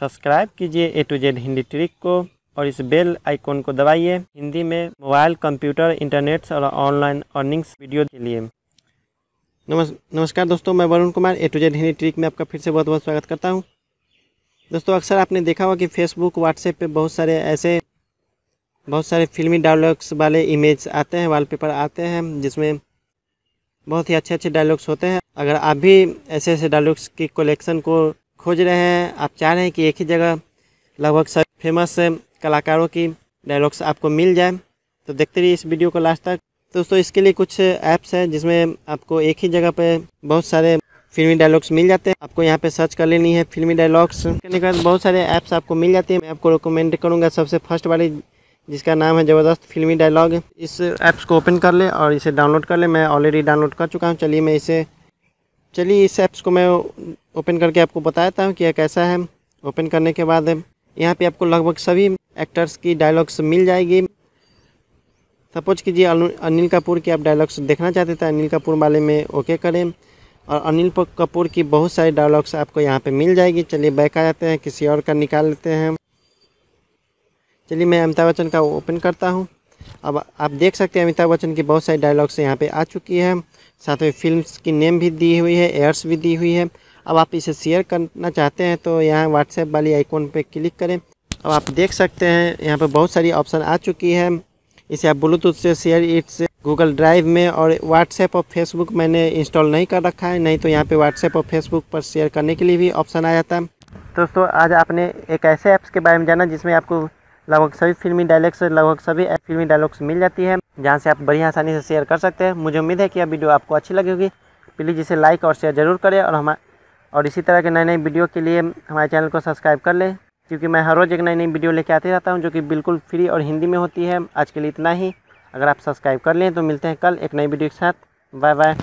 subscribe कीजिए A to Z Hindi trick को और इस बेल आइकॉन को दबाइए हिंदी में मोबाइल कंप्यूटर इंटरनेट और ऑनलाइन अर्निंग्स वीडियो के लिए नमस्कार दोस्तों मैं Varun Kumar A to Z Hindi trick में आपका फिर से बहुत बहुत स्वागत करता हूँ दोस्तों अक्सर आपने देखा होगा कि फेसबुक व्हाट्सएप पे बहुत सारे ऐसे बहुत सारे फिल्मी डायलॉग्स वाले इमेज आते हैं वॉलपेपर आते हैं जिसमें बहुत ही अच्छे अच्छे डायलॉग्स होते हैं अगर आप भी ऐसे ऐसे डायलॉग्स की कलेक्शन को खोज रहे हैं आप चाह रहे हैं कि एक ही जगह लगभग सब फेमस कलाकारों की डायलॉग्स आपको मिल जाए तो देखते रहिए इस वीडियो को लास्ट तक तो दोस्तों इसके लिए कुछ ऐप्स हैं जिसमें आपको एक ही जगह पे बहुत सारे फिल्मी डायलॉग्स मिल जाते हैं आपको यहाँ पे सर्च कर लेनी है फिल्मी डायलॉग्स करने के बाद बहुत सारे ऐप्स आपको मिल जाते हैं मैं आपको रिकमेंड करूँगा सबसे फर्स्ट वाली जिसका नाम है ज़बरदस्त फिल्मी डायलॉग इस ऐप्स को ओपन कर ले और इसे डाउनलोड कर ले मैं ऑलरेडी डाउनलोड कर चुका हूँ चलिए मैं इसे चलिए इस ऐप्स को मैं ओपन करके आपको बताता हूँ कि यह कैसा है ओपन करने के बाद यहाँ पे आपको लगभग सभी एक्टर्स की डायलॉग्स मिल जाएगी सपोज कीजिए अनिल कपूर की आप डायलॉग्स देखना चाहते थे तो अनिल कपूर वाले में ओके करें और अनिल कपूर की बहुत सारी डायलॉग्स आपको यहाँ पे मिल जाएगी चलिए बैक आ जाते हैं किसी और का निकाल लेते हैं चलिए मैं अमिताभ बच्चन का ओपन करता हूँ अब आप देख सकते हैं अमिताभ बच्चन की बहुत सारी डायलॉग्स यहाँ पर आ चुकी है साथ में फिल्म की नेम भी दी हुई है एयर्स भी दी हुई है अब आप इसे शेयर करना चाहते हैं तो यहाँ व्हाट्सएप वाली आइकॉन पर क्लिक करें अब आप देख सकते हैं यहाँ पर बहुत सारी ऑप्शन आ चुकी है इसे आप ब्लूटूथ से शेयर इट से गूगल ड्राइव में और व्हाट्सएप और फेसबुक मैंने इंस्टॉल नहीं कर रखा है नहीं तो यहाँ पे व्हाट्सएप और फेसबुक पर शेयर करने के लिए भी ऑप्शन आ जाता है दोस्तों आज आपने एक ऐसे ऐप्स के बारे में जाना जिसमें आपको लगभग सभी फिल्मी डायलॉग्स लगभग सभी फिल्मी डायलॉग्स मिल जाती है जहाँ से आप बढ़िया आसानी से शेयर कर सकते हैं मुझे उम्मीद है कि यह वीडियो आपको अच्छी लगी होगी प्लीज़ इसे लाइक और शेयर ज़रूर करें और हमारे और इसी तरह के नए नए वीडियो के लिए हमारे चैनल को सब्सक्राइब कर लें क्योंकि मैं हर रोज़ एक नई नई वीडियो लेके आते रहता हूँ जो कि बिल्कुल फ्री और हिंदी में होती है आज के लिए इतना ही अगर आप सब्सक्राइब कर लें तो मिलते हैं कल एक नई वीडियो के साथ बाय बाय